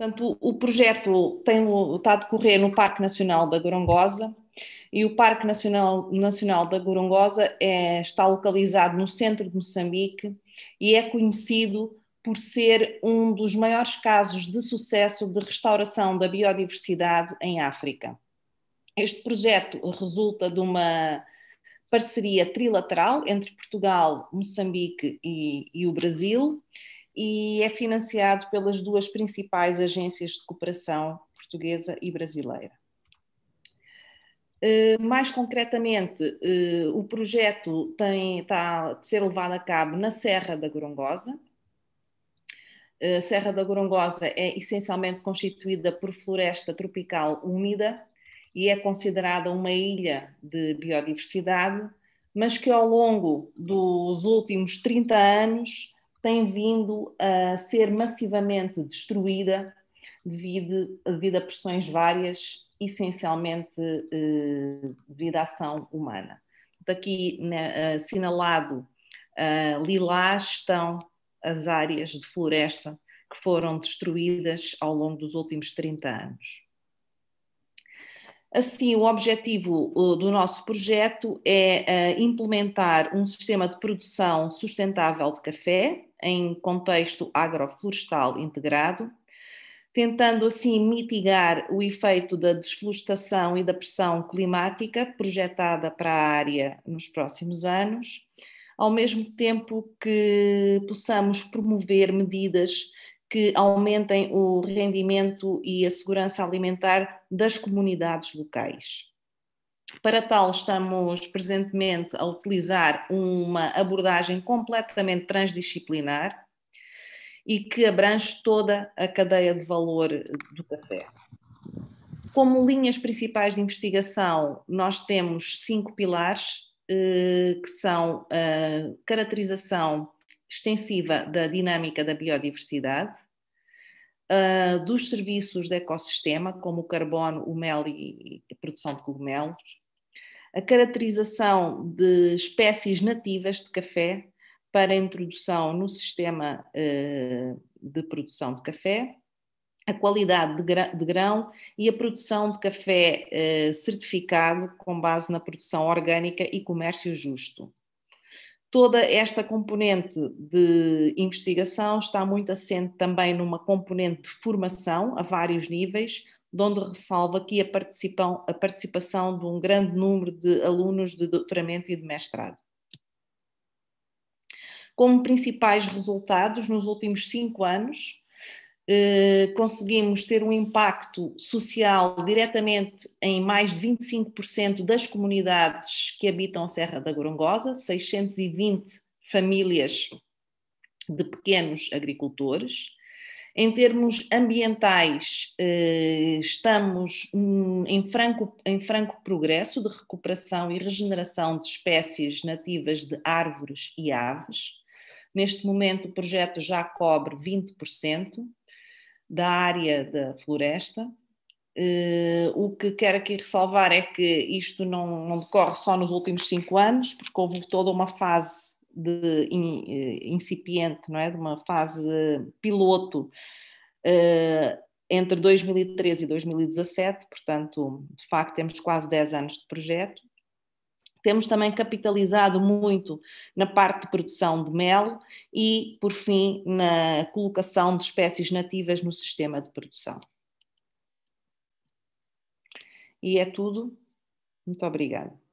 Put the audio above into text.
Portanto, o projeto tem, está a decorrer no Parque Nacional da Gorongosa e o Parque Nacional, Nacional da Gorongosa é, está localizado no centro de Moçambique e é conhecido por ser um dos maiores casos de sucesso de restauração da biodiversidade em África. Este projeto resulta de uma parceria trilateral entre Portugal, Moçambique e, e o Brasil e é financiado pelas duas principais agências de cooperação, portuguesa e brasileira. Eh, mais concretamente, eh, o projeto tem, está a ser levado a cabo na Serra da Gorongosa. Eh, a Serra da Gorongosa é essencialmente constituída por floresta tropical úmida e é considerada uma ilha de biodiversidade, mas que ao longo dos últimos 30 anos tem vindo a ser massivamente destruída devido, devido a pressões várias, essencialmente eh, devido à ação humana. Aqui né, assinalado eh, lilás estão as áreas de floresta que foram destruídas ao longo dos últimos 30 anos. Assim, o objetivo uh, do nosso projeto é uh, implementar um sistema de produção sustentável de café em contexto agroflorestal integrado, tentando assim mitigar o efeito da desflorestação e da pressão climática projetada para a área nos próximos anos, ao mesmo tempo que possamos promover medidas que aumentem o rendimento e a segurança alimentar das comunidades locais. Para tal, estamos presentemente a utilizar uma abordagem completamente transdisciplinar e que abrange toda a cadeia de valor do café. Como linhas principais de investigação, nós temos cinco pilares, eh, que são a caracterização extensiva da dinâmica da biodiversidade, uh, dos serviços do ecossistema, como o carbono, o mel e a produção de cogumelos, a caracterização de espécies nativas de café para introdução no sistema uh, de produção de café, a qualidade de, grão, de grão e a produção de café uh, certificado com base na produção orgânica e comércio justo toda esta componente de investigação está muito assente também numa componente de formação a vários níveis, de onde ressalva aqui a, a participação de um grande número de alunos de doutoramento e de mestrado. Como principais resultados, nos últimos cinco anos, eh, conseguimos ter um impacto social diretamente em mais de 25% das comunidades que habitam a Serra da Gorongosa, 620 famílias de pequenos agricultores. Em termos ambientais, eh, estamos hum, em franco, em franco progresso de recuperação e regeneração de espécies nativas de árvores e aves. Neste momento, o projeto já cobre 20% da área da floresta. Uh, o que quero aqui ressalvar é que isto não, não, decorre só nos últimos cinco anos, porque houve toda uma fase de in, eh, incipiente, não é? de uma fase piloto uh, entre 2013 e 2017, portanto, de facto, temos quase 10 anos de projeto. Temos também capitalizado muito na parte de produção de mel e, por fim, na colocação de espécies nativas no sistema de produção. E é tudo. Muito obrigada.